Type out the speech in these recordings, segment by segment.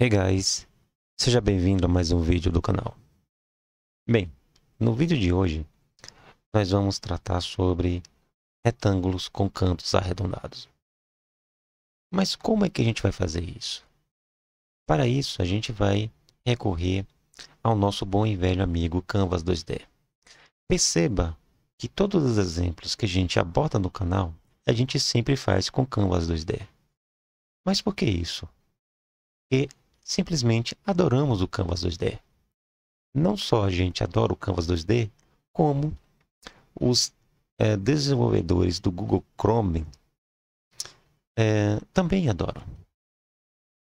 Hey guys, seja bem-vindo a mais um vídeo do canal. Bem, no vídeo de hoje nós vamos tratar sobre retângulos com cantos arredondados. Mas como é que a gente vai fazer isso? Para isso a gente vai recorrer ao nosso bom e velho amigo Canvas 2D. Perceba que todos os exemplos que a gente aborda no canal a gente sempre faz com Canvas 2D. Mas por que isso? Porque simplesmente adoramos o Canvas 2D. Não só a gente adora o Canvas 2D, como os é, desenvolvedores do Google Chrome é, também adoram.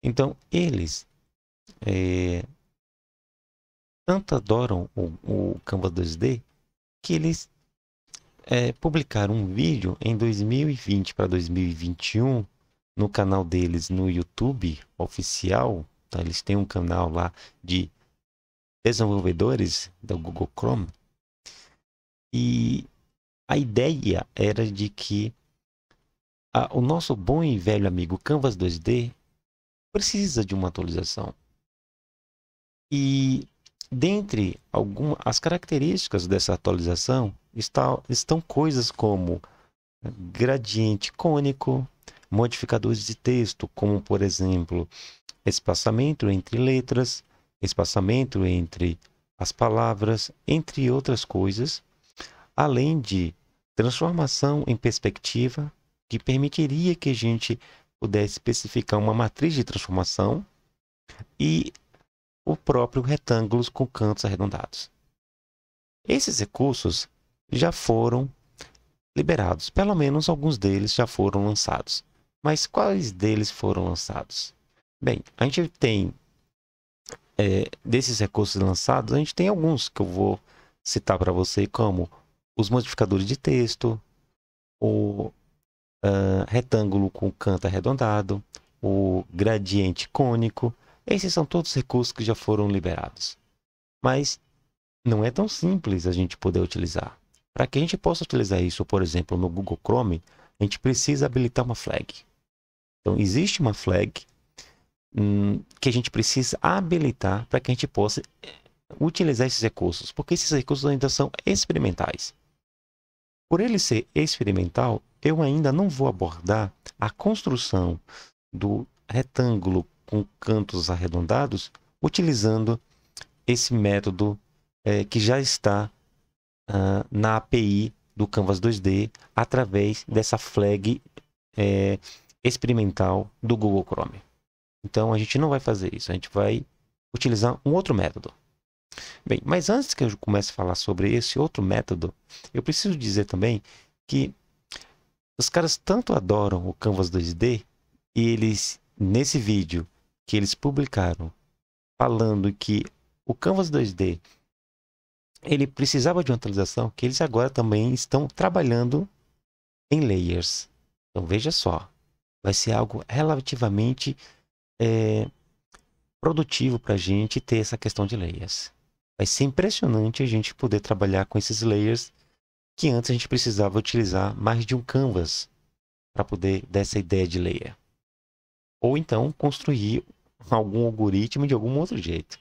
Então, eles é, tanto adoram o, o 2D que eles é, publicaram um vídeo em 2020 para 2021 no canal deles no YouTube oficial então, eles têm um canal lá de desenvolvedores do Google Chrome. E a ideia era de que a, o nosso bom e velho amigo Canvas 2D precisa de uma atualização. E dentre algumas as características dessa atualização está, estão coisas como né, gradiente cônico, modificadores de texto, como por exemplo espaçamento entre letras, espaçamento entre as palavras, entre outras coisas, além de transformação em perspectiva, que permitiria que a gente pudesse especificar uma matriz de transformação e o próprio retângulos com cantos arredondados. Esses recursos já foram liberados, pelo menos alguns deles já foram lançados. Mas quais deles foram lançados? Bem, a gente tem é, desses recursos lançados, a gente tem alguns que eu vou citar para você, como os modificadores de texto, o uh, retângulo com canto arredondado, o gradiente cônico. Esses são todos recursos que já foram liberados. Mas não é tão simples a gente poder utilizar. Para que a gente possa utilizar isso, por exemplo, no Google Chrome, a gente precisa habilitar uma flag. Então, existe uma flag Hum, que a gente precisa habilitar para que a gente possa eh, utilizar esses recursos, porque esses recursos ainda são experimentais. Por ele ser experimental, eu ainda não vou abordar a construção do retângulo com cantos arredondados utilizando esse método é, que já está uh, na API do Canvas 2D através dessa flag é, experimental do Google Chrome. Então a gente não vai fazer isso, a gente vai utilizar um outro método. Bem, mas antes que eu comece a falar sobre esse outro método, eu preciso dizer também que os caras tanto adoram o Canvas 2D e eles nesse vídeo que eles publicaram falando que o Canvas 2D ele precisava de uma atualização, que eles agora também estão trabalhando em layers. Então veja só, vai ser algo relativamente é, produtivo para a gente ter essa questão de layers. Vai ser impressionante a gente poder trabalhar com esses layers que antes a gente precisava utilizar mais de um canvas para poder dar essa ideia de layer. Ou então construir algum algoritmo de algum outro jeito.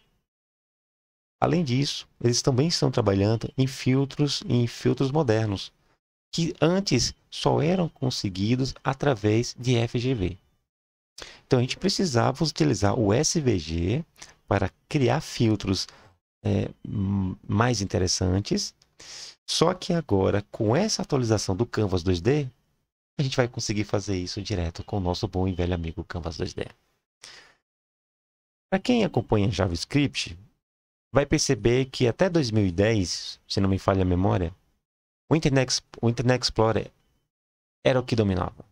Além disso, eles também estão trabalhando em filtros em filtros modernos, que antes só eram conseguidos através de FGV. Então a gente precisava utilizar o SVG para criar filtros é, mais interessantes. Só que agora, com essa atualização do Canvas 2D, a gente vai conseguir fazer isso direto com o nosso bom e velho amigo Canvas 2D. Para quem acompanha JavaScript, vai perceber que até 2010, se não me falha a memória, o Internet, o Internet Explorer era o que dominava.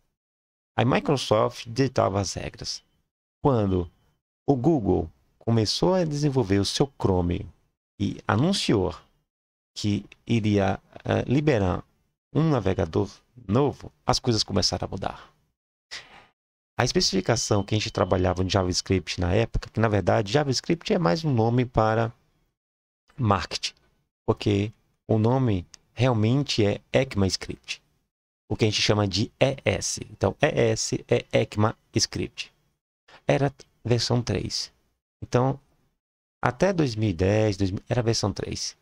A Microsoft ditava as regras. Quando o Google começou a desenvolver o seu Chrome e anunciou que iria uh, liberar um navegador novo, as coisas começaram a mudar. A especificação que a gente trabalhava em JavaScript na época, que na verdade JavaScript é mais um nome para marketing, porque o nome realmente é ECMAScript o que a gente chama de ES. Então, ES é ECMAScript. Era versão 3. Então, até 2010, 2000, era versão 3.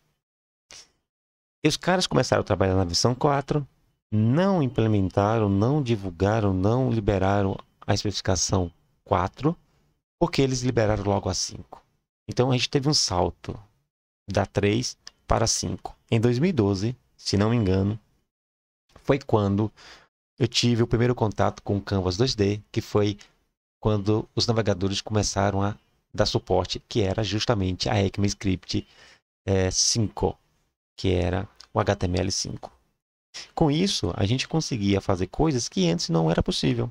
E os caras começaram a trabalhar na versão 4, não implementaram, não divulgaram, não liberaram a especificação 4, porque eles liberaram logo a 5. Então a gente teve um salto da 3 para 5. Em 2012, se não me engano, foi quando eu tive o primeiro contato com o Canvas 2D, que foi quando os navegadores começaram a dar suporte, que era justamente a ECMAScript é, 5, que era o HTML5. Com isso, a gente conseguia fazer coisas que antes não era possível.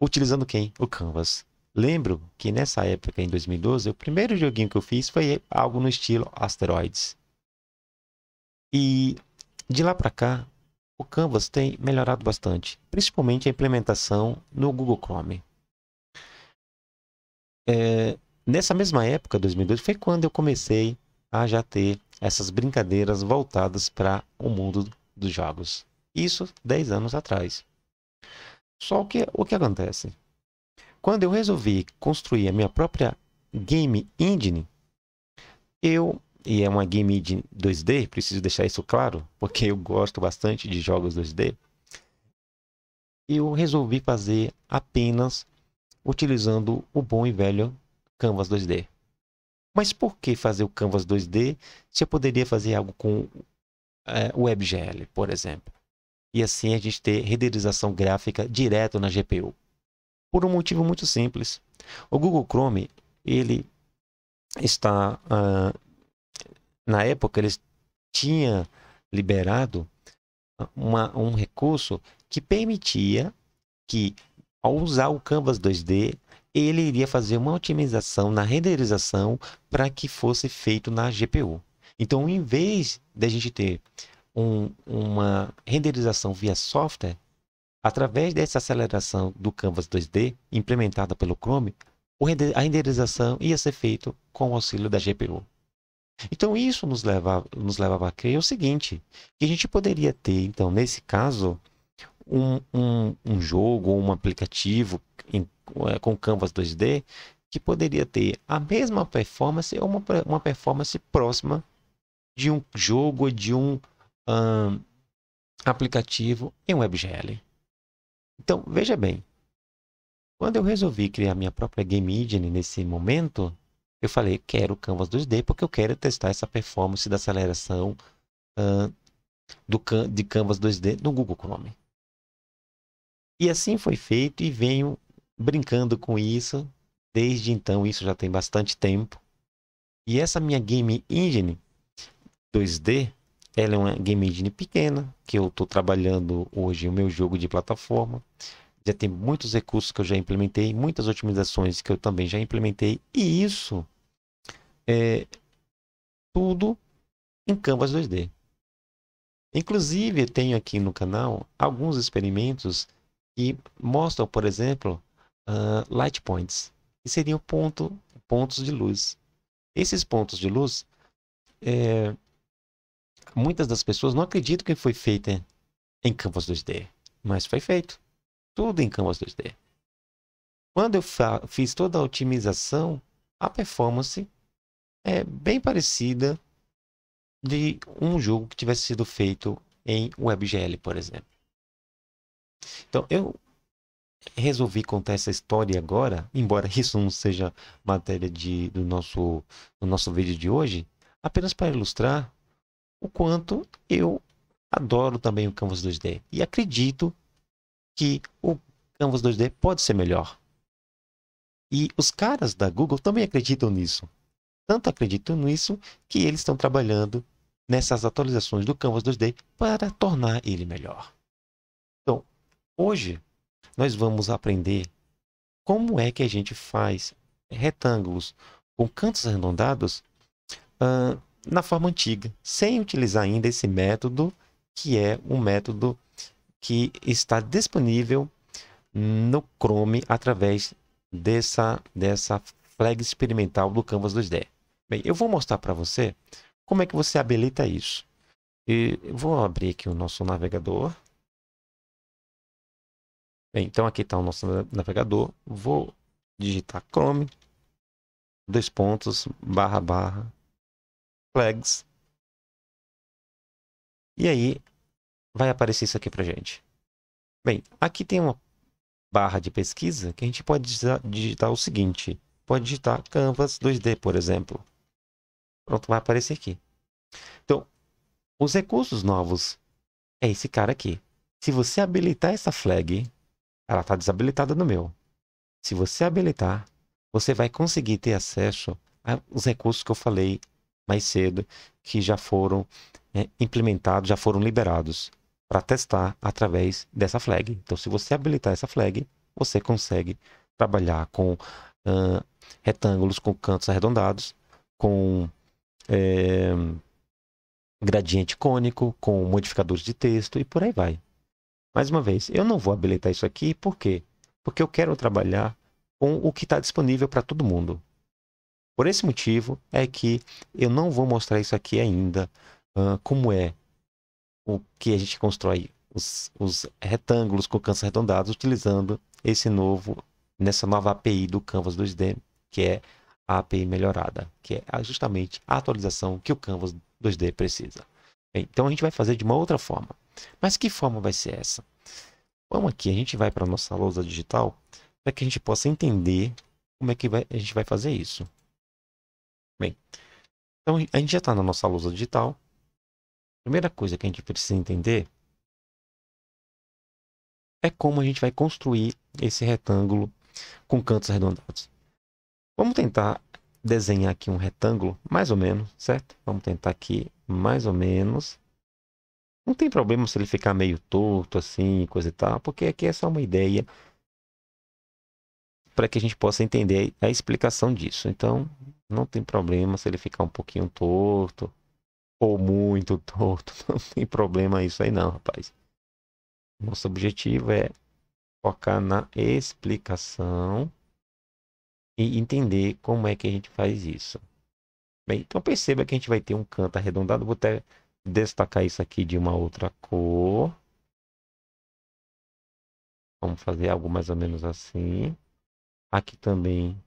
Utilizando quem? O Canvas. Lembro que nessa época, em 2012, o primeiro joguinho que eu fiz foi algo no estilo Asteroids. E de lá para cá, o Canvas tem melhorado bastante, principalmente a implementação no Google Chrome. É, nessa mesma época, 2002, foi quando eu comecei a já ter essas brincadeiras voltadas para o mundo dos jogos. Isso 10 anos atrás. Só que o que acontece? Quando eu resolvi construir a minha própria game engine, eu e é uma game de 2D, preciso deixar isso claro, porque eu gosto bastante de jogos 2D. Eu resolvi fazer apenas utilizando o bom e velho Canvas 2D. Mas por que fazer o Canvas 2D se eu poderia fazer algo com é, WebGL, por exemplo? E assim a gente ter renderização gráfica direto na GPU. Por um motivo muito simples. O Google Chrome, ele está uh, na época, eles tinham liberado uma, um recurso que permitia que, ao usar o Canvas 2D, ele iria fazer uma otimização na renderização para que fosse feito na GPU. Então, em vez da gente ter um, uma renderização via software, através dessa aceleração do Canvas 2D implementada pelo Chrome, a renderização ia ser feita com o auxílio da GPU. Então isso nos leva, nos a crer é o seguinte, que a gente poderia ter, então, nesse caso, um, um, um jogo ou um aplicativo em, é, com Canvas 2D que poderia ter a mesma performance ou uma, uma performance próxima de um jogo, ou de um, um aplicativo em WebGL. Então, veja bem, quando eu resolvi criar minha própria game engine nesse momento, eu falei, quero o Canvas 2D porque eu quero testar essa performance da aceleração uh, do, de Canvas 2D no Google Chrome. E assim foi feito e venho brincando com isso. Desde então, isso já tem bastante tempo. E essa minha game engine 2D, ela é uma game engine pequena, que eu estou trabalhando hoje o meu jogo de plataforma. Já tem muitos recursos que eu já implementei, muitas otimizações que eu também já implementei, e isso é tudo em Canvas 2D. Inclusive, eu tenho aqui no canal alguns experimentos que mostram, por exemplo, uh, light points, que seriam ponto, pontos de luz. Esses pontos de luz, é, muitas das pessoas não acreditam que foi feito em Canvas 2D, mas foi feito. Tudo em Canvas 2D. Quando eu fiz toda a otimização, a performance é bem parecida de um jogo que tivesse sido feito em WebGL, por exemplo. Então, eu resolvi contar essa história agora, embora isso não seja matéria de, do, nosso, do nosso vídeo de hoje, apenas para ilustrar o quanto eu adoro também o Canvas 2D e acredito que o Canvas 2D pode ser melhor. E os caras da Google também acreditam nisso. Tanto acreditam nisso que eles estão trabalhando nessas atualizações do Canvas 2D para tornar ele melhor. Então, hoje nós vamos aprender como é que a gente faz retângulos com cantos arredondados uh, na forma antiga, sem utilizar ainda esse método que é um método que está disponível no Chrome através dessa, dessa flag experimental do Canvas 2D. Bem, eu vou mostrar para você como é que você habilita isso. E vou abrir aqui o nosso navegador. Bem, então aqui está o nosso navegador. Vou digitar Chrome, dois pontos, barra, barra, flags. E aí vai aparecer isso aqui para gente. Bem, aqui tem uma barra de pesquisa que a gente pode digitar, o seguinte. Pode digitar Canvas 2D, por exemplo. Pronto, vai aparecer aqui. Então, os recursos novos é esse cara aqui. Se você habilitar essa flag, ela está desabilitada no meu. Se você habilitar, você vai conseguir ter acesso aos recursos que eu falei mais cedo, que já foram é, implementados, já foram liberados para testar através dessa flag. Então, se você habilitar essa flag, você consegue trabalhar com uh, retângulos com cantos arredondados, com é, gradiente cônico, com modificadores de texto e por aí vai. Mais uma vez, eu não vou habilitar isso aqui, por quê? Porque eu quero trabalhar com o que está disponível para todo mundo. Por esse motivo é que eu não vou mostrar isso aqui ainda, uh, como é o que a gente constrói os, os retângulos com cantos arredondados utilizando esse novo, nessa nova API do Canvas 2D, que é a API melhorada, que é justamente a atualização que o Canvas 2D precisa. então a gente vai fazer de uma outra forma. Mas que forma vai ser essa? Vamos aqui, a gente vai para a nossa lousa digital para que a gente possa entender como é que vai, a gente vai fazer isso. Bem, então a gente já está na nossa lousa digital primeira coisa que a gente precisa entender é como a gente vai construir esse retângulo com cantos arredondados. Vamos tentar desenhar aqui um retângulo, mais ou menos, certo? Vamos tentar aqui, mais ou menos. Não tem problema se ele ficar meio torto, assim, coisa e tal, porque aqui é só uma ideia para que a gente possa entender a explicação disso. Então, não tem problema se ele ficar um pouquinho torto, ou muito torto. Não tem problema isso aí não, rapaz. Nosso objetivo é focar na explicação e entender como é que a gente faz isso. Bem, então perceba que a gente vai ter um canto arredondado. Vou até destacar isso aqui de uma outra cor. Vamos fazer algo mais ou menos assim. Aqui também.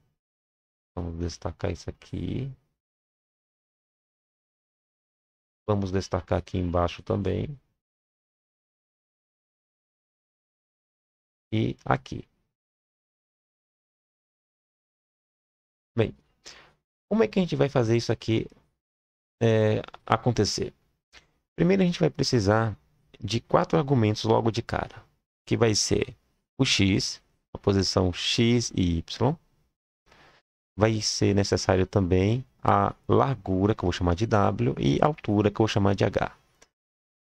Vamos destacar isso aqui. Vamos destacar aqui embaixo também. E aqui. Bem, como é que a gente vai fazer isso aqui é, acontecer? Primeiro a gente vai precisar de quatro argumentos logo de cara, que vai ser o x, a posição x e y. Vai ser necessário também a largura, que eu vou chamar de W, e a altura, que eu vou chamar de H.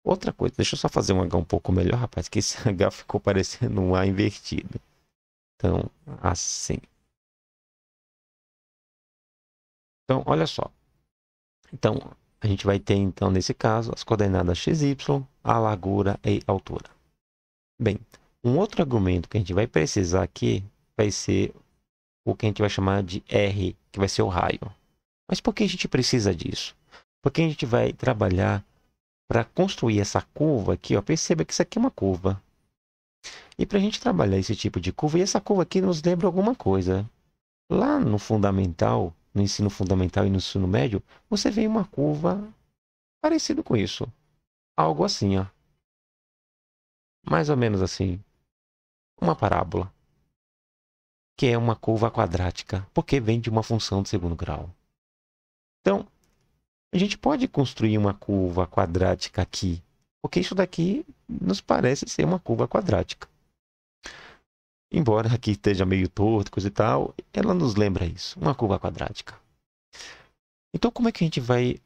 Outra coisa, deixa eu só fazer um H um pouco melhor, rapaz, que esse H ficou parecendo um A invertido. Então, assim. Então, olha só. Então, a gente vai ter, então, nesse caso, as coordenadas x, y, a largura e a altura. Bem, um outro argumento que a gente vai precisar aqui vai ser o que a gente vai chamar de R, que vai ser o raio. Mas por que a gente precisa disso? Porque a gente vai trabalhar para construir essa curva aqui, ó. Perceba que isso aqui é uma curva. E para a gente trabalhar esse tipo de curva, e essa curva aqui nos lembra alguma coisa. Lá no fundamental, no ensino fundamental e no ensino médio, você vê uma curva parecida com isso. Algo assim, ó. Mais ou menos assim. Uma parábola. Que é uma curva quadrática, porque vem de uma função de segundo grau. Então, a gente pode construir uma curva quadrática aqui, porque isso daqui nos parece ser uma curva quadrática. Embora aqui esteja meio torto, coisa e tal, ela nos lembra isso, uma curva quadrática. Então, como é que a gente vai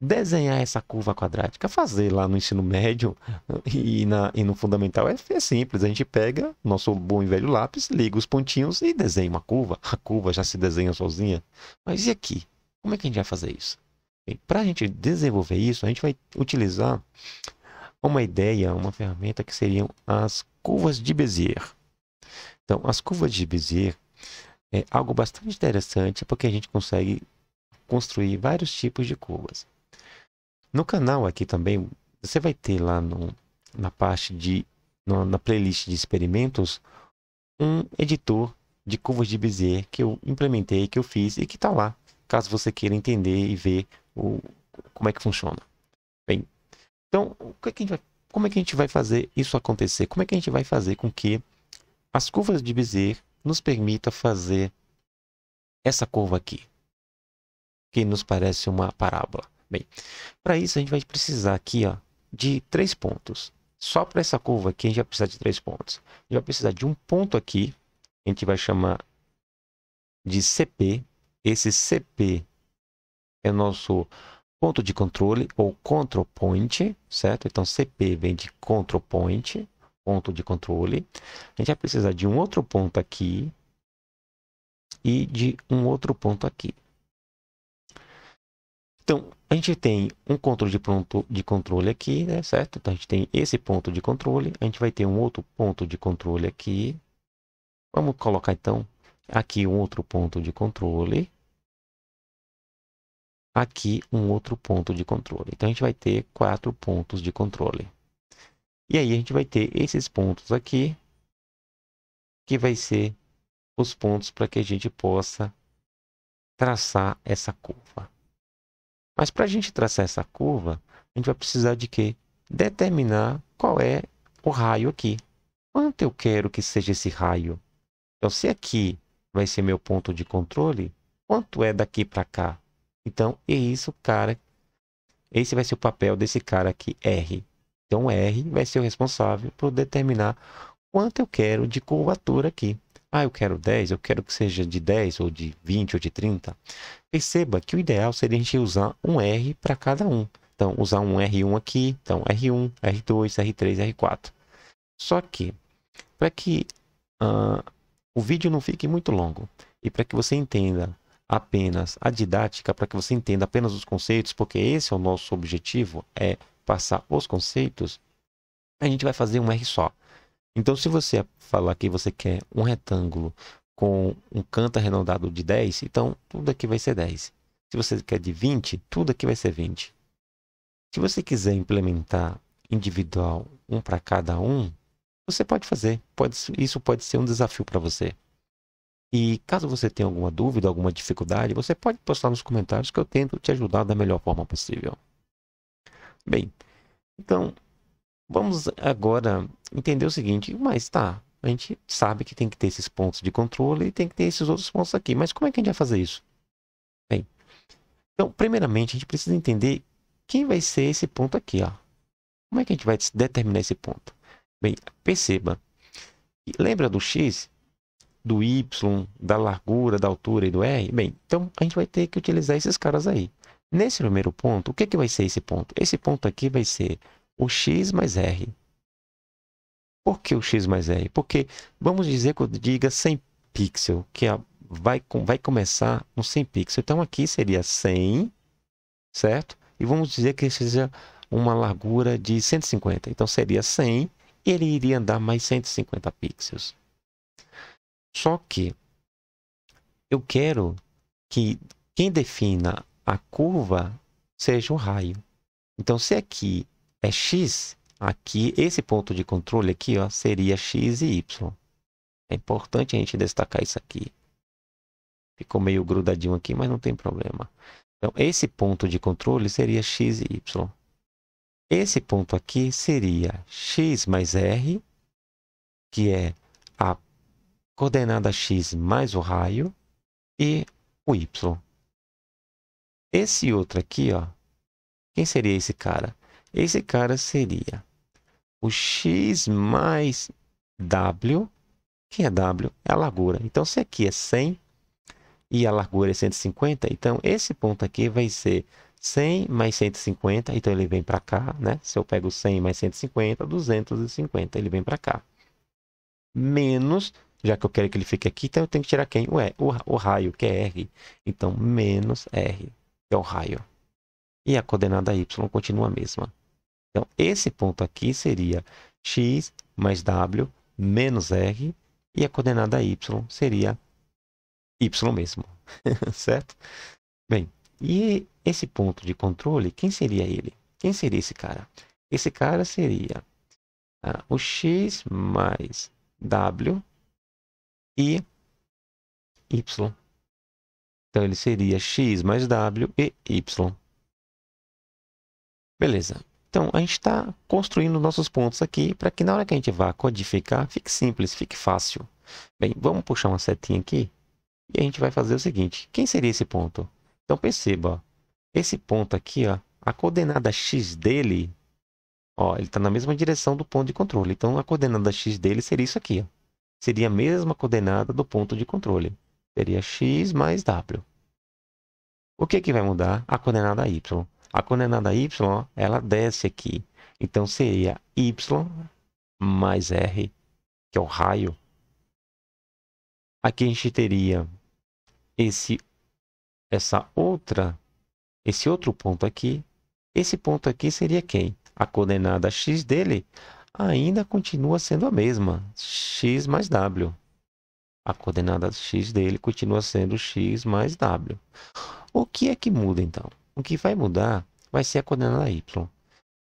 desenhar essa curva quadrática? Fazer lá no ensino médio e, na, e no fundamental é, é simples. A gente pega nosso bom e velho lápis, liga os pontinhos e desenha uma curva. A curva já se desenha sozinha. Mas e aqui? Como é que a gente vai fazer isso? Para a gente desenvolver isso, a gente vai utilizar uma ideia, uma ferramenta que seriam as curvas de Bezier. Então, as curvas de Bezier é algo bastante interessante porque a gente consegue construir vários tipos de curvas. No canal aqui também, você vai ter lá no, na parte de no, na playlist de experimentos um editor de curvas de Bezier que eu implementei, que eu fiz e que está lá caso você queira entender e ver o, como é que funciona. Bem, então, é vai, como é que a gente vai fazer isso acontecer? Como é que a gente vai fazer com que as curvas de Bezier nos permita fazer essa curva aqui, que nos parece uma parábola? Bem, para isso a gente vai precisar aqui ó, de três pontos. Só para essa curva aqui a gente vai precisar de três pontos. A gente vai precisar de um ponto aqui, a gente vai chamar de CP, esse CP é nosso ponto de controle ou control point, certo? Então, CP vem de control point, ponto de controle. A gente vai precisar de um outro ponto aqui e de um outro ponto aqui. Então, a gente tem um controle de, ponto de controle aqui, né, certo? Então, a gente tem esse ponto de controle, a gente vai ter um outro ponto de controle aqui. Vamos colocar, então, aqui um outro ponto de controle, aqui um outro ponto de controle. Então, a gente vai ter quatro pontos de controle. E aí, a gente vai ter esses pontos aqui, que vai ser os pontos para que a gente possa traçar essa curva. Mas para a gente traçar essa curva, a gente vai precisar de quê? Determinar qual é o raio aqui. Quanto eu quero que seja esse raio? Então, se aqui vai ser meu ponto de controle, quanto é daqui para cá? Então, é isso, cara. Esse vai ser o papel desse cara aqui, R. Então, R vai ser o responsável por determinar quanto eu quero de curvatura aqui. Ah, eu quero 10, eu quero que seja de 10 ou de 20 ou de 30. Perceba que o ideal seria a gente usar um R para cada um. Então, usar um R1 aqui, então R1, R2, R3, R4. Só que, para que uh, o vídeo não fique muito longo e para que você entenda apenas a didática para que você entenda apenas os conceitos, porque esse é o nosso objetivo, é passar os conceitos, a gente vai fazer um R só. Então, se você falar que você quer um retângulo com um canto arredondado de 10, então tudo aqui vai ser 10. Se você quer de 20, tudo aqui vai ser 20. Se você quiser implementar individual, um para cada um, você pode fazer. Pode, isso pode ser um desafio para você. E caso você tenha alguma dúvida, alguma dificuldade, você pode postar nos comentários que eu tento te ajudar da melhor forma possível. Bem, então vamos agora entender o seguinte, mas tá, a gente sabe que tem que ter esses pontos de controle e tem que ter esses outros pontos aqui, mas como é que a gente vai fazer isso? Bem, então primeiramente a gente precisa entender quem vai ser esse ponto aqui, ó. Como é que a gente vai determinar esse ponto? Bem, perceba, lembra do x? do Y, da largura, da altura e do R? Bem, então a gente vai ter que utilizar esses caras aí. Nesse primeiro ponto, o que, que vai ser esse ponto? Esse ponto aqui vai ser o x mais r. Por que o x mais r? Porque vamos dizer que eu diga 100 pixels, que vai, vai começar no 100 pixels. Então aqui seria 100, certo? E vamos dizer que seja uma largura de 150. Então seria 100 e ele iria andar mais 150 pixels. Só que eu quero que quem defina a curva seja o raio. Então, se aqui é x, aqui esse ponto de controle aqui ó, seria x e y. É importante a gente destacar isso aqui. Ficou meio grudadinho aqui, mas não tem problema. Então, esse ponto de controle seria x e y. Esse ponto aqui seria x mais r, que é a coordenada x mais o raio e o y. Esse outro aqui, ó, quem seria esse cara? Esse cara seria o x mais w, que é w? É a largura. Então, se aqui é 100 e a largura é 150, então esse ponto aqui vai ser 100 mais 150, então ele vem para cá, né? Se eu pego 100 mais 150, 250, ele vem para cá. Menos já que eu quero que ele fique aqui, então eu tenho que tirar quem? Ué, o, o raio, que é R. Então, menos R, que é o raio. E a coordenada y continua a mesma. Então, esse ponto aqui seria x mais w menos r, e a coordenada y seria y mesmo, certo? Bem, e esse ponto de controle, quem seria ele? Quem seria esse cara? Esse cara seria ah, o x mais w e y. Então ele seria x mais w e y. Beleza. Então a gente está construindo nossos pontos aqui para que na hora que a gente vá codificar fique simples, fique fácil. Bem, vamos puxar uma setinha aqui e a gente vai fazer o seguinte. Quem seria esse ponto? Então perceba, ó, esse ponto aqui, ó, a coordenada x dele, ó, ele está na mesma direção do ponto de controle. Então a coordenada x dele seria isso aqui. Ó seria a mesma coordenada do ponto de controle. Seria x mais w. O que, que vai mudar? A coordenada y. A coordenada y, ela desce aqui. Então, seria y mais r, que é o raio. Aqui a gente teria esse, essa outra, esse outro ponto aqui. Esse ponto aqui seria quem? A coordenada x dele ainda continua sendo a mesma, x mais w. A coordenada x dele continua sendo x mais w. O que é que muda então? O que vai mudar vai ser a coordenada y.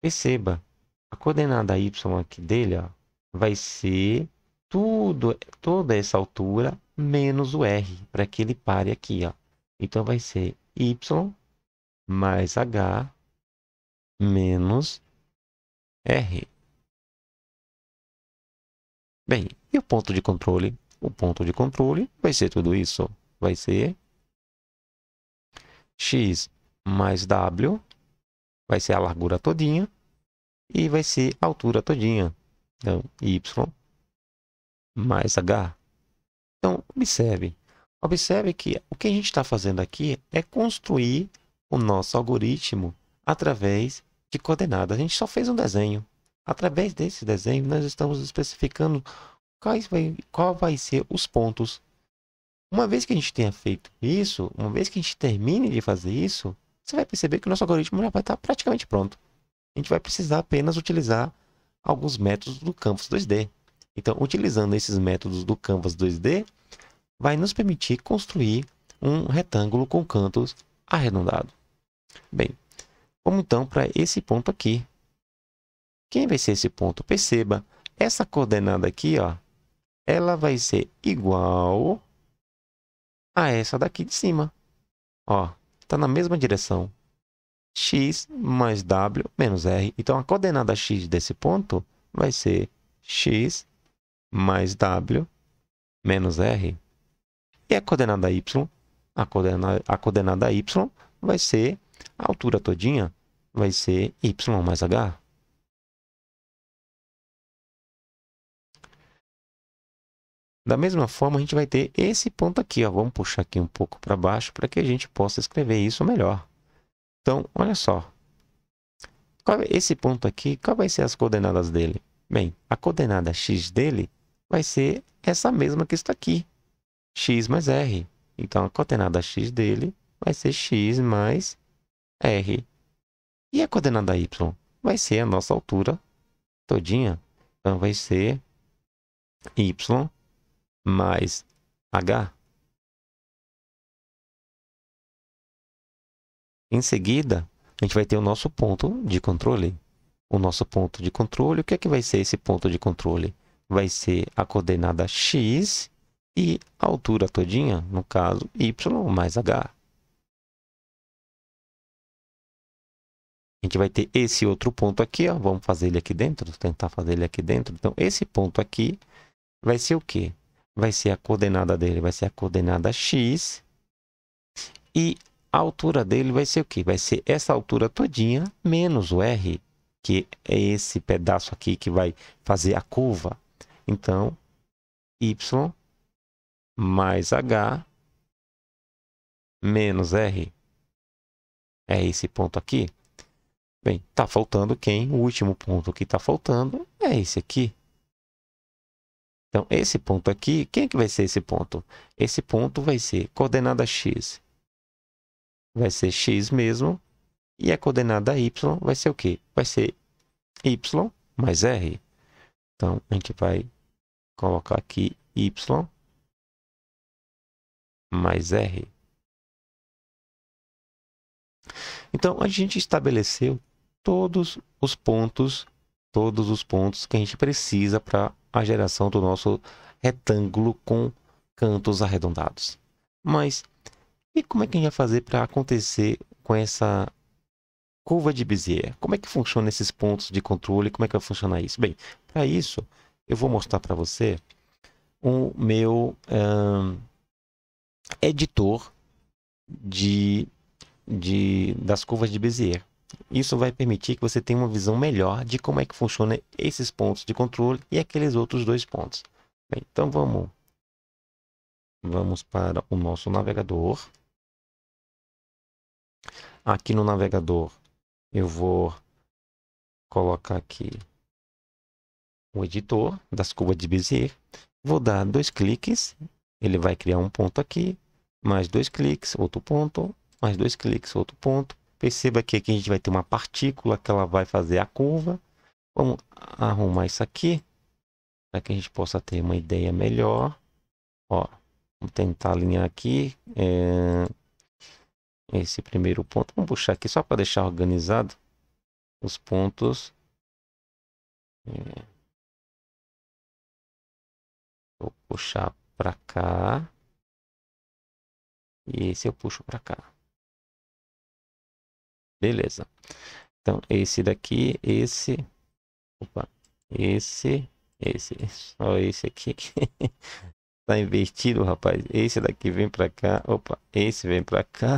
Perceba, a coordenada y aqui dele ó, vai ser tudo, toda essa altura menos o r, para que ele pare aqui. Ó. Então, vai ser y mais h menos r. Bem, e o ponto de controle? O ponto de controle vai ser tudo isso. Vai ser x mais w, vai ser a largura todinha, e vai ser a altura todinha. Então, y mais h. Então, observe. Observe que o que a gente está fazendo aqui é construir o nosso algoritmo através de coordenadas. A gente só fez um desenho. Através desse desenho, nós estamos especificando quais vai, qual vai ser os pontos. Uma vez que a gente tenha feito isso, uma vez que a gente termine de fazer isso, você vai perceber que o nosso algoritmo já vai estar praticamente pronto. A gente vai precisar apenas utilizar alguns métodos do Canvas 2D. Então, utilizando esses métodos do Canvas 2D, vai nos permitir construir um retângulo com cantos arredondado. Bem, vamos então para esse ponto aqui. Quem vai ser esse ponto? Perceba, essa coordenada aqui, ó, ela vai ser igual a essa daqui de cima. Ó, está na mesma direção. x mais w menos r. Então, a coordenada x desse ponto vai ser x mais w menos r. E a coordenada y? A coordenada, a coordenada y vai ser, a altura todinha vai ser y mais h. Da mesma forma, a gente vai ter esse ponto aqui. Ó. Vamos puxar aqui um pouco para baixo para que a gente possa escrever isso melhor. Então, olha só. É esse ponto aqui, qual vai ser as coordenadas dele? Bem, a coordenada x dele vai ser essa mesma que está aqui, x mais r. Então, a coordenada x dele vai ser x mais r. E a coordenada y vai ser a nossa altura todinha. Então, vai ser y mais H. Em seguida, a gente vai ter o nosso ponto de controle. O nosso ponto de controle, o que é que vai ser esse ponto de controle? Vai ser a coordenada x e a altura todinha, no caso, y mais h. A gente vai ter esse outro ponto aqui, ó. vamos fazer ele aqui dentro, tentar fazer ele aqui dentro. Então, esse ponto aqui vai ser o quê? vai ser a coordenada dele, vai ser a coordenada x. E a altura dele vai ser o quê? Vai ser essa altura todinha menos o r, que é esse pedaço aqui que vai fazer a curva. Então, y mais h menos r. É esse ponto aqui. Bem, está faltando quem? O último ponto que está faltando é esse aqui. Então, esse ponto aqui, quem é que vai ser esse ponto? Esse ponto vai ser coordenada x. Vai ser x mesmo. E a coordenada y vai ser o quê? Vai ser y mais r. Então, a gente vai colocar aqui y mais r. Então, a gente estabeleceu todos os pontos, todos os pontos que a gente precisa para a geração do nosso retângulo com cantos arredondados. Mas e como é que a gente vai fazer para acontecer com essa curva de Bezier? Como é que funciona esses pontos de controle? Como é que vai funcionar isso? Bem, para isso eu vou mostrar para você o meu hum, editor de, de, das curvas de Bezier. Isso vai permitir que você tenha uma visão melhor de como é que funciona esses pontos de controle e aqueles outros dois pontos. Bem, então vamos vamos para o nosso navegador. Aqui no navegador eu vou colocar aqui o editor das curvas de Bezier. Vou dar dois cliques, ele vai criar um ponto aqui, mais dois cliques, outro ponto, mais dois cliques, outro ponto, Perceba que aqui a gente vai ter uma partícula que ela vai fazer a curva. Vamos arrumar isso aqui para que a gente possa ter uma ideia melhor. Ó, vamos tentar alinhar aqui é, esse primeiro ponto. Vamos puxar aqui só para deixar organizado os pontos. É, vou puxar para cá. E esse eu puxo para cá. Beleza. Então, esse daqui, esse... Opa, esse, esse, só esse aqui que tá invertido, rapaz. Esse daqui vem pra cá, opa, esse vem pra cá.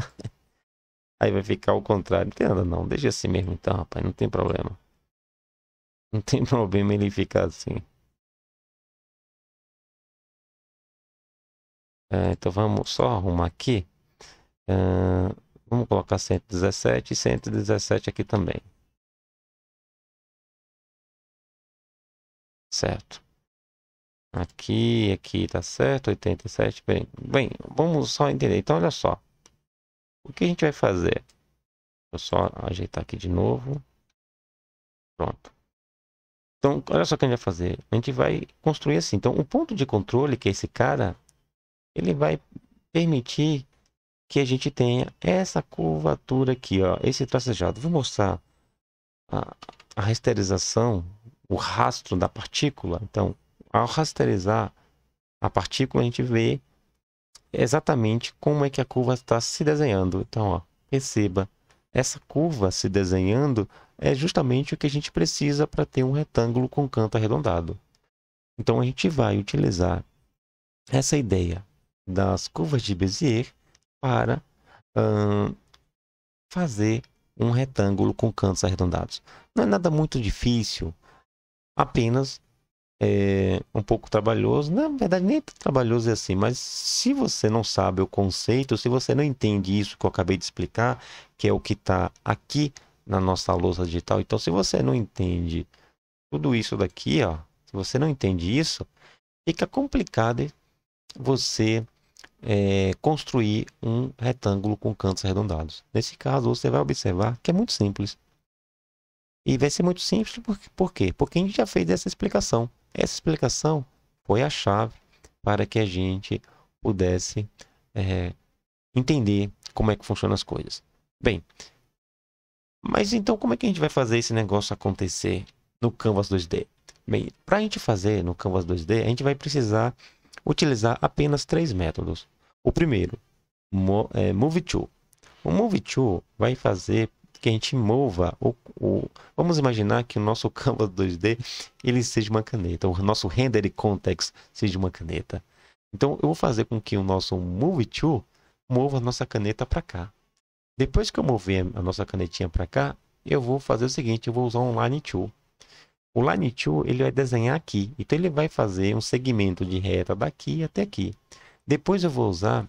Aí vai ficar o contrário. Não tem nada não, deixa assim mesmo então, rapaz, não tem problema. Não tem problema ele ficar assim. É, então vamos só arrumar aqui. Uh... Vamos colocar 117 e 117 aqui também. Certo. Aqui, aqui, tá certo, 87. Bem, bem, vamos só entender. Então, olha só. O que a gente vai fazer? Vou só ajeitar aqui de novo. Pronto. Então, olha só o que a gente vai fazer. A gente vai construir assim. Então, o ponto de controle, que é esse cara, ele vai permitir que a gente tenha essa curvatura aqui, ó, esse tracejado. Vou mostrar a, a rasterização, o rastro da partícula. Então, ao rasterizar a partícula, a gente vê exatamente como é que a curva está se desenhando. Então, ó, perceba, essa curva se desenhando é justamente o que a gente precisa para ter um retângulo com canto arredondado. Então, a gente vai utilizar essa ideia das curvas de Bézier para fazer um retângulo com cantos arredondados. Não é nada muito difícil, apenas é, um pouco trabalhoso. Na verdade, nem é trabalhoso é assim, mas se você não sabe o conceito, se você não entende isso que eu acabei de explicar, que é o que está aqui na nossa lousa digital, então se você não entende tudo isso daqui, ó, se você não entende isso, fica complicado você é, construir um retângulo com cantos arredondados. Nesse caso, você vai observar que é muito simples. E vai ser muito simples por, por quê? Porque a gente já fez essa explicação. Essa explicação foi a chave para que a gente pudesse é, entender como é que funcionam as coisas. Bem, mas então como é que a gente vai fazer esse negócio acontecer no Canvas 2D? Bem, para a gente fazer no Canvas 2D, a gente vai precisar utilizar apenas três métodos. O primeiro, MoveTo. É, move O MoveTo vai fazer que a gente mova o, o, vamos imaginar que o nosso Canvas 2D ele seja uma caneta, o nosso render context seja uma caneta. Então eu vou fazer com que o nosso move mova a nossa caneta para cá. Depois que eu mover a nossa canetinha para cá, eu vou fazer o seguinte, eu vou usar um line to. O line two, ele vai desenhar aqui. Então, ele vai fazer um segmento de reta daqui até aqui. Depois eu vou usar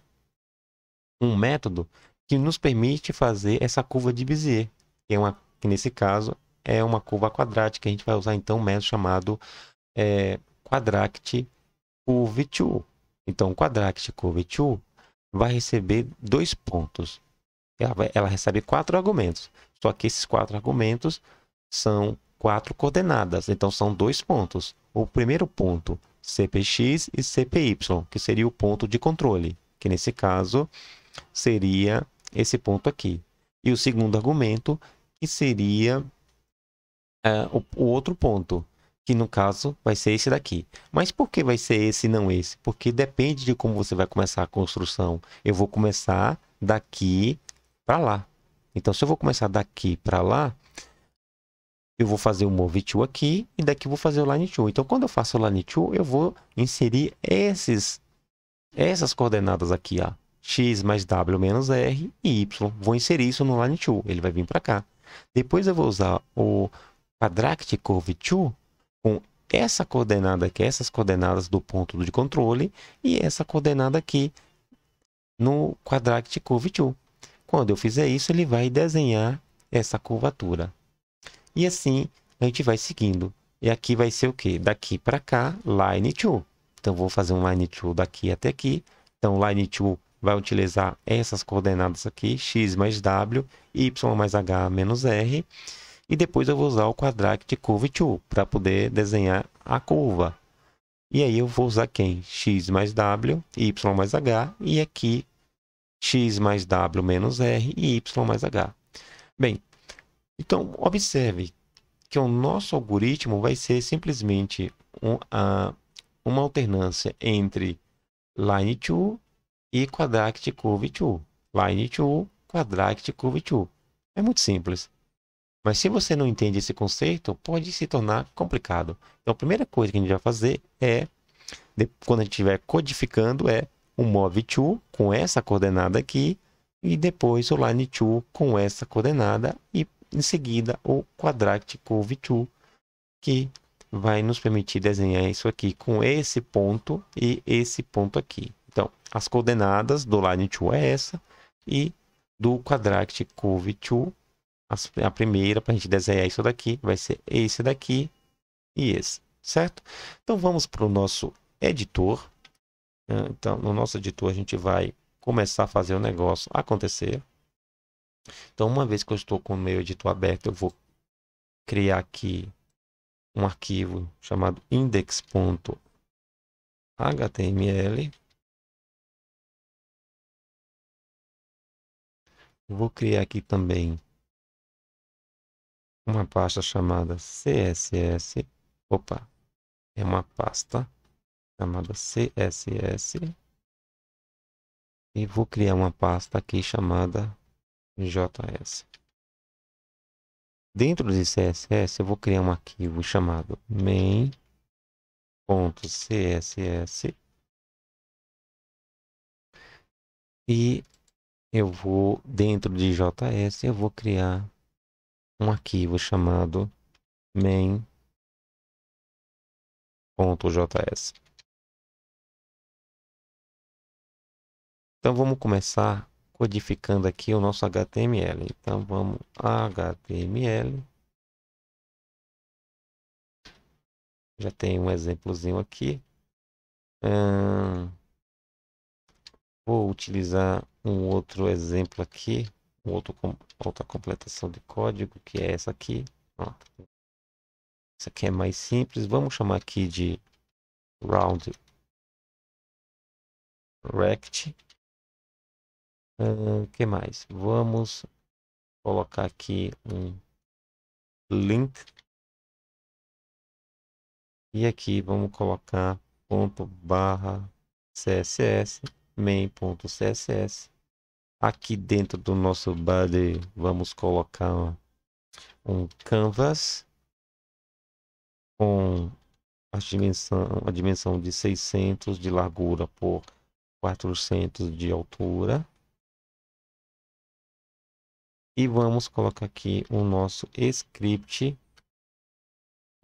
um método que nos permite fazer essa curva de Bezier, que, é uma, que nesse caso é uma curva quadrática. A gente vai usar então um método chamado é, Quadract Curve Tool. Então, Quadract Curve Tool vai receber dois pontos. Ela, vai, ela recebe quatro argumentos. Só que esses quatro argumentos são quatro coordenadas, então são dois pontos. O primeiro ponto, CPX e CPY, que seria o ponto de controle, que nesse caso seria esse ponto aqui. E o segundo argumento, que seria uh, o, o outro ponto, que no caso vai ser esse daqui. Mas por que vai ser esse e não esse? Porque depende de como você vai começar a construção. Eu vou começar daqui para lá. Então, se eu vou começar daqui para lá, eu vou fazer o move to aqui e daqui vou fazer o line to. Então, quando eu faço o line to, eu vou inserir esses, essas coordenadas aqui, ó, x mais w menos r e y. Vou inserir isso no line to, ele vai vir para cá. Depois eu vou usar o quadratic curve to com essa coordenada aqui, essas coordenadas do ponto de controle e essa coordenada aqui no quadratic curve to. Quando eu fizer isso, ele vai desenhar essa curvatura. E assim a gente vai seguindo. E aqui vai ser o que? Daqui para cá, line to. Então vou fazer um line to daqui até aqui. Então line to vai utilizar essas coordenadas aqui, x mais w, y mais h menos r. E depois eu vou usar o quadrático de curva to para poder desenhar a curva. E aí eu vou usar quem? x mais w, y mais h, e aqui x mais w menos r e y mais h. Bem, então, observe que o nosso algoritmo vai ser simplesmente um, uma alternância entre line to e quadratic curve to. Line to, quadratic curve to. É muito simples. Mas se você não entende esse conceito, pode se tornar complicado. Então, a primeira coisa que a gente vai fazer é, quando a gente estiver codificando, é o move to com essa coordenada aqui e depois o line to com essa coordenada e em seguida, o quadrático curve 2 que vai nos permitir desenhar isso aqui com esse ponto e esse ponto aqui. Então, as coordenadas do line 2 é essa e do quadrático curve 2, a primeira para a gente desenhar isso daqui vai ser esse daqui e esse, certo? Então, vamos para o nosso editor. Então, no nosso editor a gente vai começar a fazer o negócio acontecer. Então, uma vez que eu estou com o meu editor aberto, eu vou criar aqui um arquivo chamado index.html. Vou criar aqui também uma pasta chamada CSS. Opa, é uma pasta chamada CSS. E vou criar uma pasta aqui chamada JS. Dentro de CSS, eu vou criar um arquivo chamado main.css e eu vou, dentro de JS, eu vou criar um arquivo chamado main.js. Então vamos começar codificando aqui o nosso HTML. Então vamos HTML. Já tem um exemplozinho aqui. Hum, vou utilizar um outro exemplo aqui, um outro, outra completação de código, que é essa aqui. Pronto. Essa aqui é mais simples. Vamos chamar aqui de round rect o uh, que mais? Vamos colocar aqui um link. E aqui vamos colocar ponto barra css main.css. Aqui dentro do nosso body vamos colocar um canvas com a dimensão, a dimensão de 600 de largura por 400 de altura. E vamos colocar aqui o nosso script.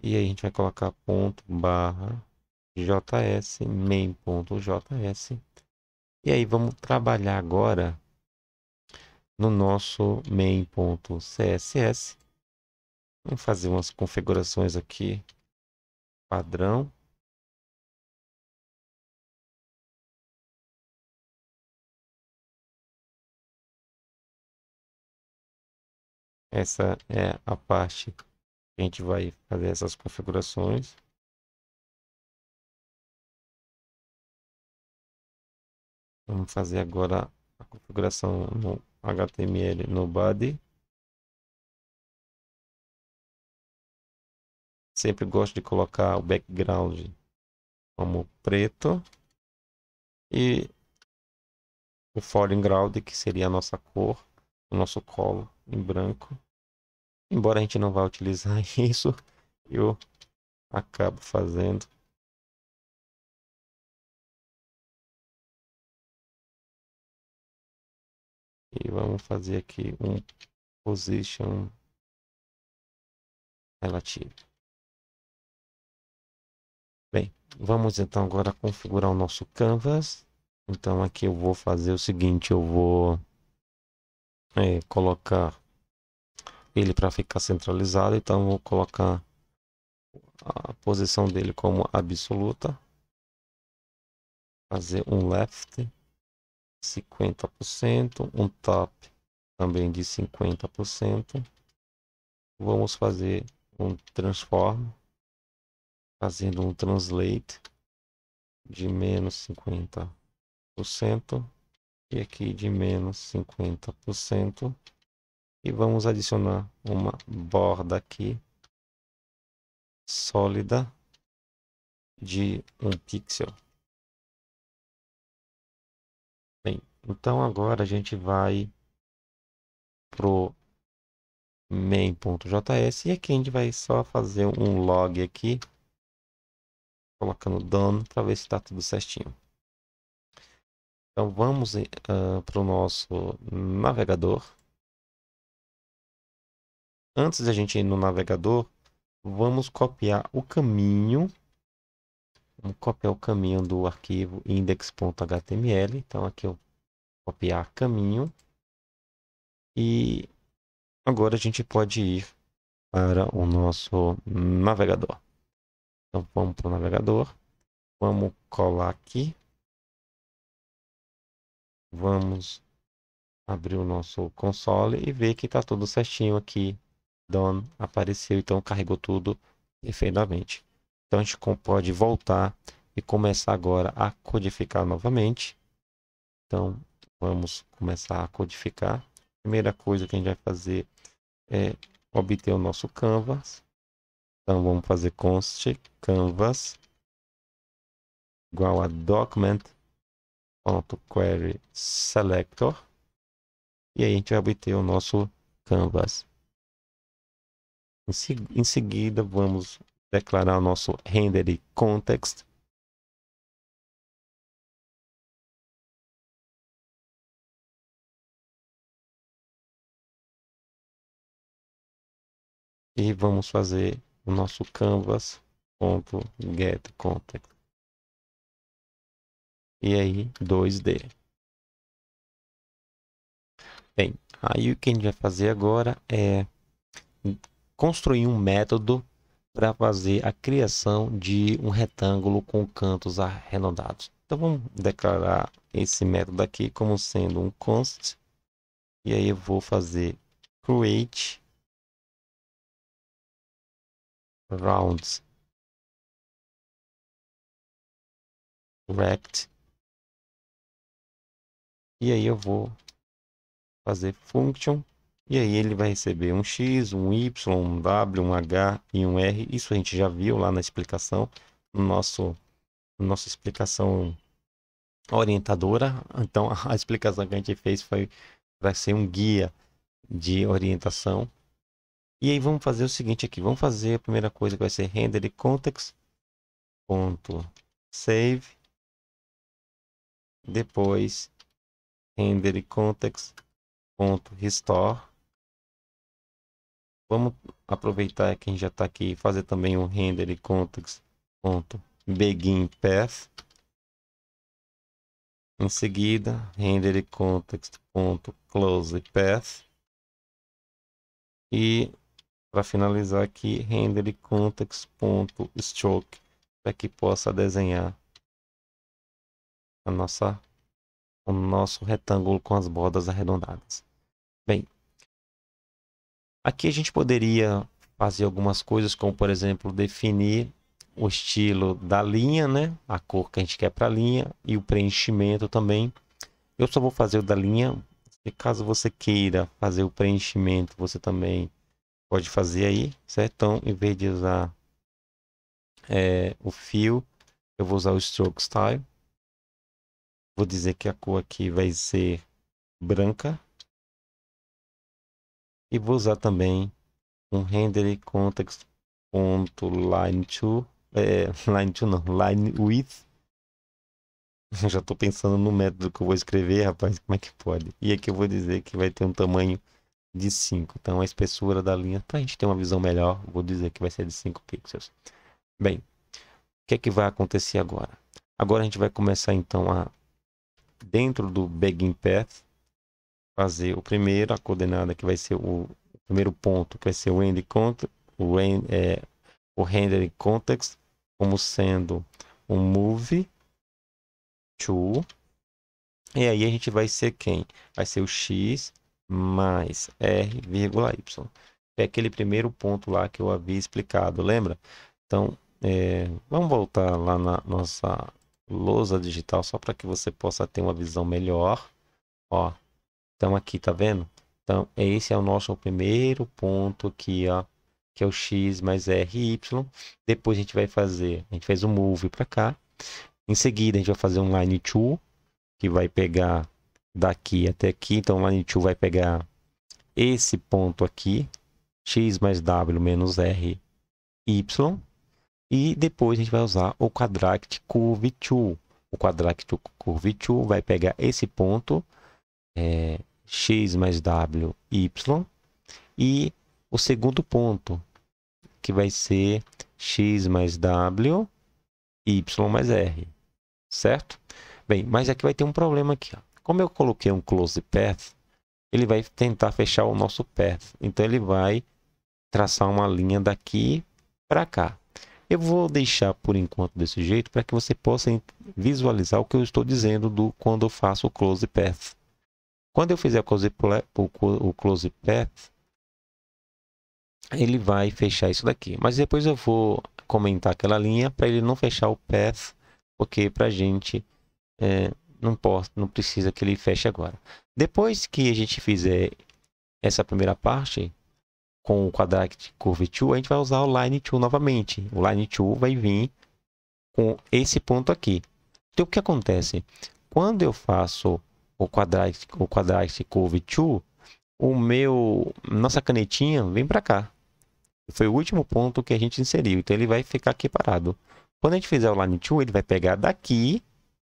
E aí a gente vai colocar ponto barra js main.js. E aí vamos trabalhar agora no nosso main.css. Vamos fazer umas configurações aqui. Padrão Essa é a parte que a gente vai fazer essas configurações. Vamos fazer agora a configuração no HTML no body. Sempre gosto de colocar o background como preto e o foreground, que seria a nossa cor, o nosso colo em branco. Embora a gente não vá utilizar isso, eu acabo fazendo. E vamos fazer aqui um position relativo. Bem, vamos então agora configurar o nosso canvas. Então aqui eu vou fazer o seguinte, eu vou é, colocar ele para ficar centralizado, então vou colocar a posição dele como absoluta. Fazer um left 50%, um top também de 50%. Vamos fazer um transform, fazendo um translate de menos 50% e aqui de menos 50%. E vamos adicionar uma borda aqui sólida de um pixel. Bem, então agora a gente vai pro main.js e aqui a gente vai só fazer um log aqui colocando done para ver se está tudo certinho. Então vamos uh, eh, para o nosso navegador antes da gente ir no navegador, vamos copiar o caminho. Vamos copiar o caminho do arquivo index.html. Então aqui eu copiar caminho. E agora a gente pode ir para o nosso navegador. Então vamos para o navegador. Vamos colar aqui. Vamos abrir o nosso console e ver que está tudo certinho aqui Don apareceu, então carregou tudo efetivamente. Então a gente pode voltar e começar agora a codificar novamente. Então vamos começar a codificar. Primeira coisa que a gente vai fazer é obter o nosso canvas. Então vamos fazer const canvas igual a document.querySelector. selector e aí a gente vai obter o nosso canvas. Em seguida, vamos declarar o nosso render e context. E vamos fazer o nosso canvas.getContext. E aí, 2D. Bem, aí o que a gente vai fazer agora é construir um método para fazer a criação de um retângulo com cantos arredondados. Então vamos declarar esse método aqui como sendo um const e aí eu vou fazer create rounds rect e aí eu vou fazer function e aí ele vai receber um X, um Y, um W, um H e um R. Isso a gente já viu lá na explicação, no nosso, nossa explicação orientadora. Então a explicação que a gente fez foi para ser um guia de orientação. E aí vamos fazer o seguinte aqui, vamos fazer a primeira coisa que vai ser render context.save. context ponto save depois render context.restore. context ponto restore Vamos aproveitar quem já está aqui e fazer também um render context. Ponto begin path. Em seguida, render e context ponto close path. E para finalizar aqui, render context ponto stroke para que possa desenhar a nossa o nosso retângulo com as bordas arredondadas. Bem, Aqui a gente poderia fazer algumas coisas, como por exemplo, definir o estilo da linha, né? A cor que a gente quer para a linha e o preenchimento também. Eu só vou fazer o da linha. E caso você queira fazer o preenchimento, você também pode fazer aí, certo? Então, em vez de usar é, o fio, eu vou usar o Stroke Style. Vou dizer que a cor aqui vai ser branca. E vou usar também um render context line to é, line to não line with já estou pensando no método que eu vou escrever rapaz como é que pode e aqui eu vou dizer que vai ter um tamanho de 5 então a espessura da linha para a gente ter uma visão melhor vou dizer que vai ser de 5 pixels bem o que é que vai acontecer agora agora a gente vai começar então a dentro do begin path fazer o primeiro, a coordenada que vai ser o, o primeiro ponto, que vai ser o end context, o, end, é, o render context, como sendo um move to. E aí a gente vai ser quem? Vai ser o x mais r, vírgula y. É aquele primeiro ponto lá que eu havia explicado, lembra? Então, é, vamos voltar lá na nossa lousa digital só para que você possa ter uma visão melhor. Ó, então aqui, tá vendo? Então esse é o nosso primeiro ponto aqui, ó, que é o x mais r y. Depois a gente vai fazer, a gente fez um move para cá. Em seguida a gente vai fazer um line to, que vai pegar daqui até aqui. Então o line to vai pegar esse ponto aqui, x mais w menos r y. E depois a gente vai usar o quadract curve to O quadract curve to vai pegar esse ponto é, x mais w, y. E o segundo ponto, que vai ser x mais w, y mais r, certo? Bem, mas aqui vai ter um problema aqui. Ó. Como eu coloquei um close path, ele vai tentar fechar o nosso path. Então, ele vai traçar uma linha daqui para cá. Eu vou deixar por enquanto desse jeito para que você possa visualizar o que eu estou dizendo do quando eu faço o close path. Quando eu fizer o close path, ele vai fechar isso daqui. Mas depois eu vou comentar aquela linha para ele não fechar o path, porque para a gente é, não, posso, não precisa que ele feche agora. Depois que a gente fizer essa primeira parte com o Quadratic Curve Tool, a gente vai usar o Line Tool novamente. O Line Tool vai vir com esse ponto aqui. Então, o que acontece? Quando eu faço o quadrado, o quadratic curve 2, o meu, nossa canetinha vem para cá. Foi o último ponto que a gente inseriu, então ele vai ficar aqui parado. Quando a gente fizer o line 2, ele vai pegar daqui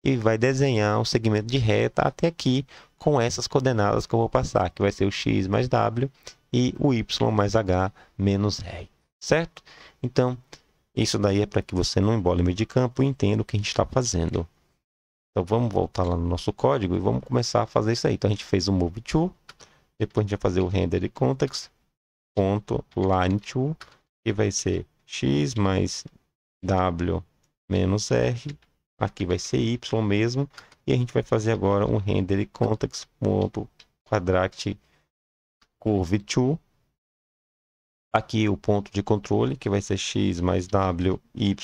e vai desenhar um segmento de reta até aqui com essas coordenadas que eu vou passar, que vai ser o x mais w e o y mais h menos r, certo? Então, isso daí é para que você não embole meio de campo e entenda o que a gente está fazendo. Então vamos voltar lá no nosso código e vamos começar a fazer isso aí. Então a gente fez o move to, depois a gente vai fazer o render context ponto line to, que vai ser x mais w menos r, aqui vai ser y mesmo, e a gente vai fazer agora um render context ponto quadract curve to, aqui o ponto de controle que vai ser x mais w y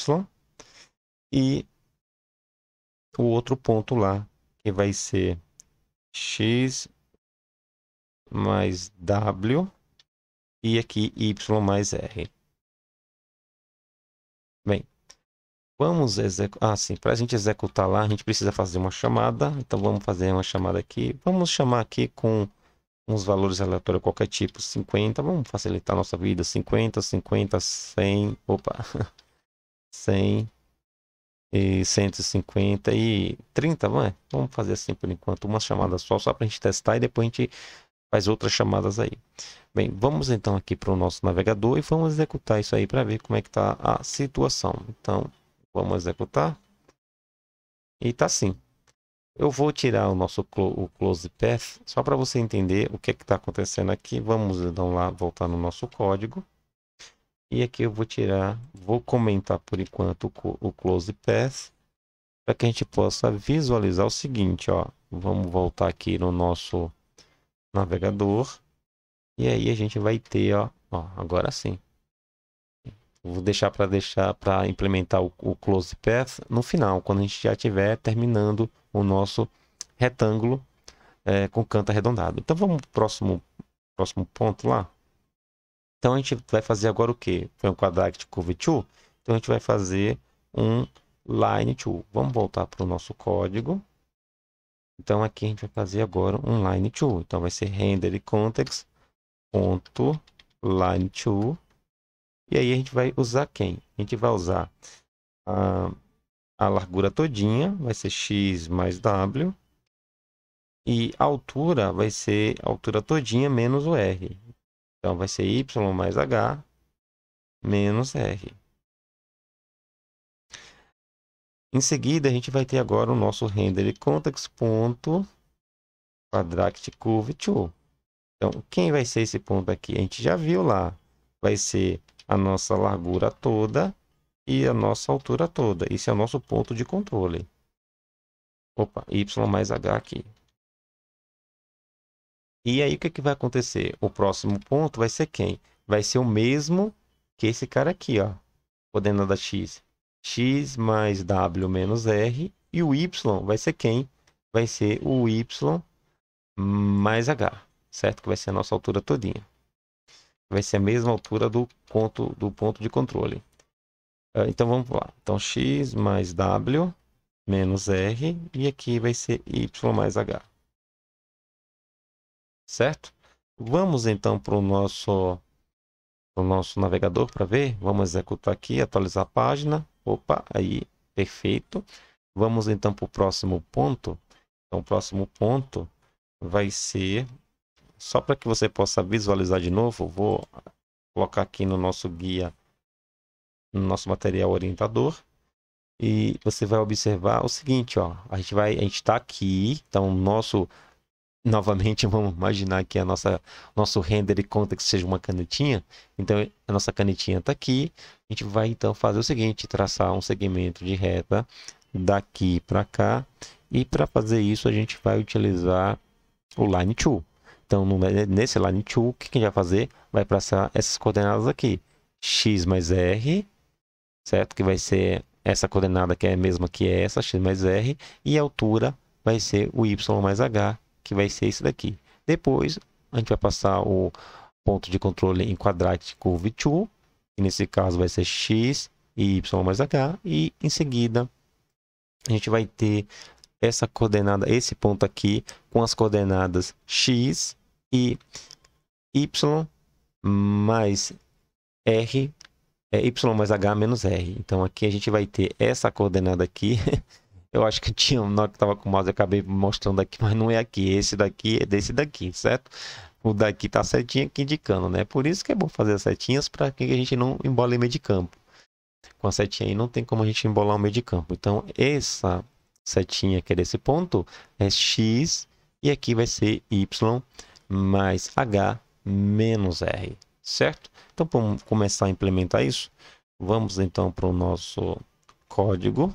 e o outro ponto lá, que vai ser x mais w e aqui y mais r. Bem, vamos executar. Ah, sim, para a gente executar lá, a gente precisa fazer uma chamada. Então vamos fazer uma chamada aqui. Vamos chamar aqui com uns valores aleatórios qualquer tipo, 50, vamos facilitar a nossa vida, 50, 50, 100, opa, 100, e 150 e 30, vai? É? Vamos fazer assim por enquanto, uma chamada só, só para a gente testar e depois a gente faz outras chamadas aí. Bem, vamos então aqui para o nosso navegador e vamos executar isso aí para ver como é que está a situação. Então, vamos executar. E tá sim Eu vou tirar o nosso o close path só para você entender o que é está acontecendo aqui. Vamos então lá voltar no nosso código. E aqui eu vou tirar vou comentar por enquanto o Close Pass para que a gente possa visualizar o seguinte, ó. Vamos voltar aqui no nosso navegador e aí a gente vai ter, ó, ó agora sim. Vou deixar para deixar para implementar o, o Close Path no final, quando a gente já tiver terminando o nosso retângulo é, com canto arredondado. Então vamos pro próximo próximo ponto lá. Então a gente vai fazer agora o que? Foi um quadrado de curve to, então a gente vai fazer um line to. Vamos voltar para o nosso código. Então aqui a gente vai fazer agora um line to. Então vai ser render context ponto line to. E aí a gente vai usar quem? A gente vai usar a, a largura todinha, vai ser x mais w. E a altura vai ser a altura todinha menos o r. Então vai ser y mais h menos r. Em seguida, a gente vai ter agora o nosso render context ponto quadract curve 2. Então, quem vai ser esse ponto aqui? A gente já viu lá. Vai ser a nossa largura toda e a nossa altura toda. Esse é o nosso ponto de controle. Opa, y mais h aqui. E aí o que, é que vai acontecer? O próximo ponto vai ser quem? Vai ser o mesmo que esse cara aqui, ó. Coordenada x. x mais w menos r. E o y vai ser quem? Vai ser o y mais h. Certo? Que vai ser a nossa altura todinha. Vai ser a mesma altura do ponto, do ponto de controle. Ah, então vamos lá. Então x mais w menos r. E aqui vai ser y mais h certo? Vamos então para o nosso, o nosso navegador para ver. Vamos executar aqui, atualizar a página. Opa, aí, perfeito. Vamos então para o próximo ponto. Então, o próximo ponto vai ser, só para que você possa visualizar de novo, vou colocar aqui no nosso guia, no nosso material orientador. E você vai observar o seguinte, ó, a gente vai, a gente está aqui, então nosso novamente vamos imaginar que a nossa nosso render conta que seja uma canetinha então a nossa canetinha está aqui a gente vai então fazer o seguinte traçar um segmento de reta daqui para cá e para fazer isso a gente vai utilizar o line tool então nesse line tool o que a gente vai fazer vai traçar essas coordenadas aqui x mais r certo que vai ser essa coordenada que é a mesma que essa x mais r e a altura vai ser o y mais h que vai ser esse daqui. Depois, a gente vai passar o ponto de controle em quadrático V2, que nesse caso vai ser x e y mais h, e em seguida a gente vai ter essa coordenada, esse ponto aqui, com as coordenadas x e y mais r, é y mais h menos r. Então aqui a gente vai ter essa coordenada aqui Eu acho que tinha na hora que estava com o mouse, eu acabei mostrando aqui, mas não é aqui. Esse daqui é desse daqui, certo? O daqui tá certinho aqui indicando, né? Por isso que é bom fazer as setinhas para que a gente não embole meio de campo. Com a setinha aí não tem como a gente embolar o meio de campo. Então, essa setinha que é desse ponto é x e aqui vai ser y mais h menos r, certo? Então, vamos começar a implementar isso. Vamos então para o nosso código.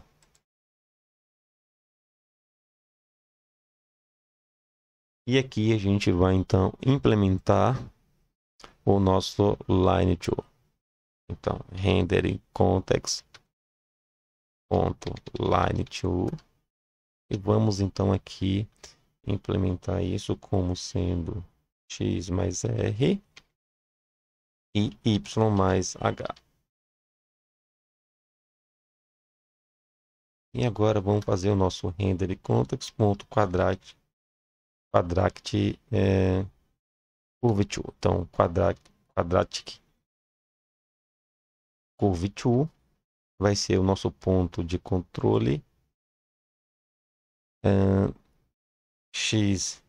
E aqui a gente vai então implementar o nosso line to. Então, rendering context ponto line tool e vamos então aqui implementar isso como sendo x mais r e y mais h. E agora vamos fazer o nosso render context ponto quadrate quadrático é, Curvature. Então, quadrático quadratic Curvature vai ser o nosso ponto de controle é, x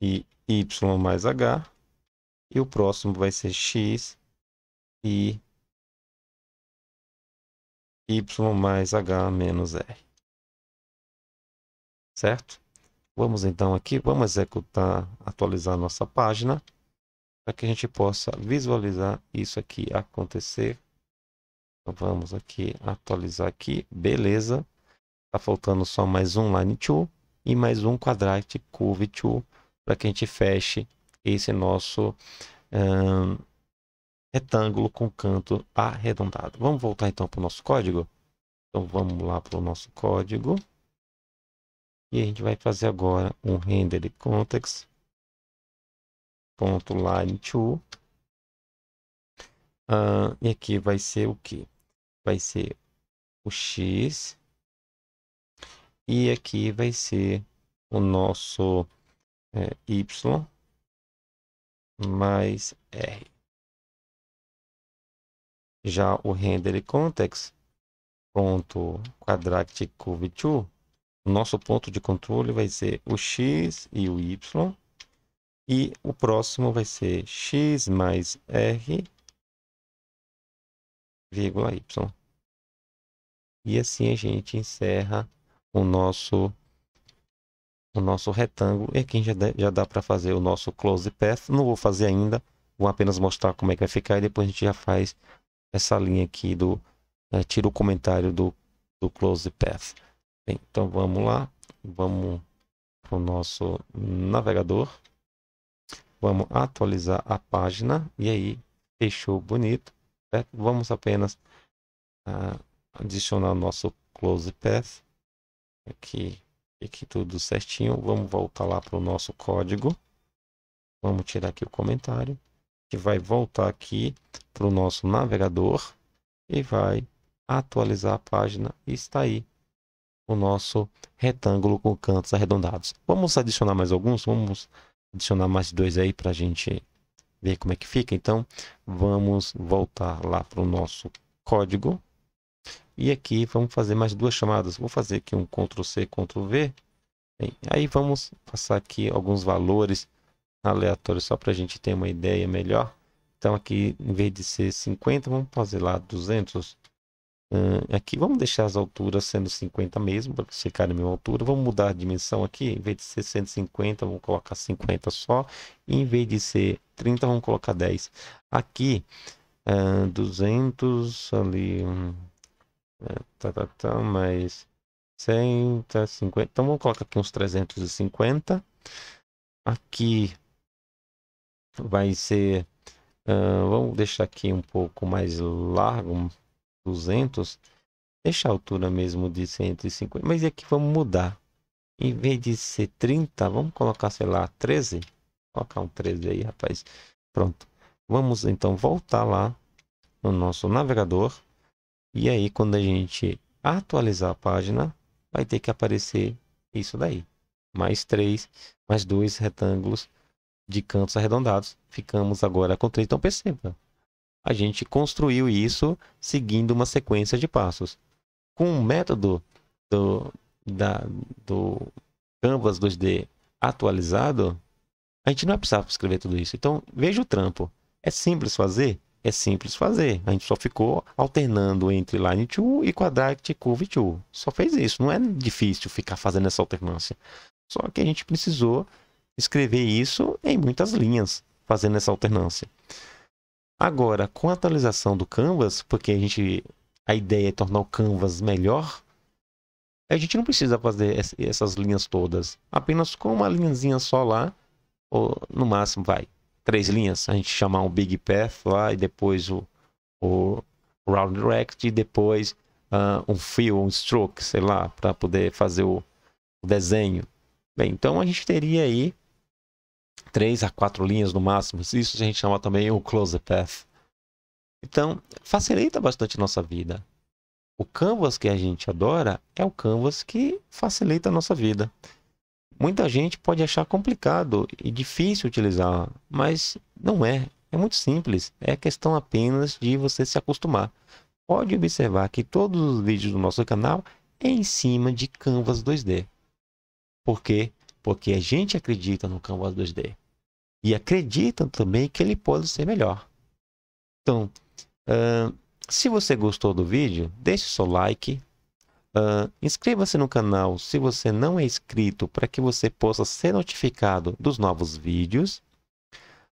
e y mais h. E o próximo vai ser x e y mais h menos r. Certo? Vamos então aqui, vamos executar, atualizar nossa página para que a gente possa visualizar isso aqui acontecer. Então, vamos aqui, atualizar aqui, beleza. Está faltando só mais um line tool e mais um quadrat curve tool para que a gente feche esse nosso retângulo com canto arredondado. Vamos voltar então para o nosso código? Então vamos lá para o nosso código. E a gente vai fazer agora um render context ponto line ah, e aqui vai ser o que vai ser o x e aqui vai ser o nosso é, y mais r já o render context ponto quadratic curve 2 nosso ponto de controle vai ser o x e o y. E o próximo vai ser x mais r, vírgula y. E assim a gente encerra o nosso o nosso retângulo. E aqui já, dá, já dá para fazer o nosso close path. Não vou fazer ainda, vou apenas mostrar como é que vai ficar. E depois a gente já faz essa linha aqui do... É, tira o comentário do, do close path. Bem, então vamos lá, vamos para o nosso navegador, vamos atualizar a página e aí fechou bonito. Certo? Vamos apenas ah, adicionar o nosso close path aqui, aqui tudo certinho. Vamos voltar lá para o nosso código. Vamos tirar aqui o comentário que vai voltar aqui para o nosso navegador e vai atualizar a página e está aí o nosso retângulo com cantos arredondados. Vamos adicionar mais alguns? Vamos adicionar mais dois aí para a gente ver como é que fica. Então, vamos voltar lá para o nosso código. E aqui vamos fazer mais duas chamadas. Vou fazer aqui um Ctrl+C, Ctrl+V. aí vamos passar aqui alguns valores aleatórios só para a gente ter uma ideia melhor. Então aqui, em vez de ser 50, vamos fazer lá 200. Uh, aqui vamos deixar as alturas sendo 50 mesmo, para ficar na mesma altura. Vamos mudar a dimensão aqui, em vez de ser 150, vamos colocar 50 só. E em vez de ser 30, vamos colocar 10. Aqui, uh, 200 ali, um, é, tá, tá, tá, mais 100, 50. Tá, então vamos colocar aqui uns 350. Aqui vai ser, uh, vamos deixar aqui um pouco mais largo, 200, deixa a altura mesmo de 150. Mas aqui é vamos mudar. Em vez de ser 30, vamos colocar, sei lá, 13. Vou colocar um 13 aí, rapaz. Pronto. Vamos então voltar lá no nosso navegador. E aí, quando a gente atualizar a página, vai ter que aparecer isso daí. Mais 3, mais 2 retângulos de cantos arredondados. Ficamos agora com três. Então perceba, a gente construiu isso seguindo uma sequência de passos. Com o método do, da, do Canvas 2D atualizado, a gente não precisava escrever tudo isso. Então, veja o trampo. É simples fazer? É simples fazer. A gente só ficou alternando entre line 2 e quadratic curve 2. Só fez isso. Não é difícil ficar fazendo essa alternância. Só que a gente precisou escrever isso em muitas linhas, fazendo essa alternância. Agora, com a atualização do Canvas, porque a gente a ideia é tornar o Canvas melhor, a gente não precisa fazer essas linhas todas. Apenas com uma linhazinha só lá, ou no máximo vai três linhas. A gente chamar um Big Path lá e depois o, o Round Rect e depois uh, um Fill, um Stroke, sei lá, para poder fazer o, o desenho. Bem, então a gente teria aí três a quatro linhas no máximo. Isso a gente chama também o close path. Então, facilita bastante nossa vida. O canvas que a gente adora é o canvas que facilita a nossa vida. Muita gente pode achar complicado e difícil utilizar, mas não é. É muito simples. É questão apenas de você se acostumar. Pode observar que todos os vídeos do nosso canal é em cima de Canvas 2D. Porque porque a gente acredita no Canvas 2D. E acredita também que ele pode ser melhor. Então, uh, se você gostou do vídeo, deixe seu like. Uh, Inscreva-se no canal se você não é inscrito para que você possa ser notificado dos novos vídeos.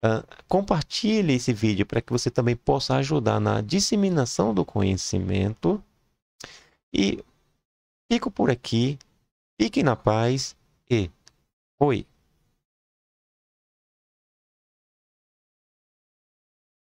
Uh, compartilhe esse vídeo para que você também possa ajudar na disseminação do conhecimento. E fico por aqui. Fique na paz e Oi.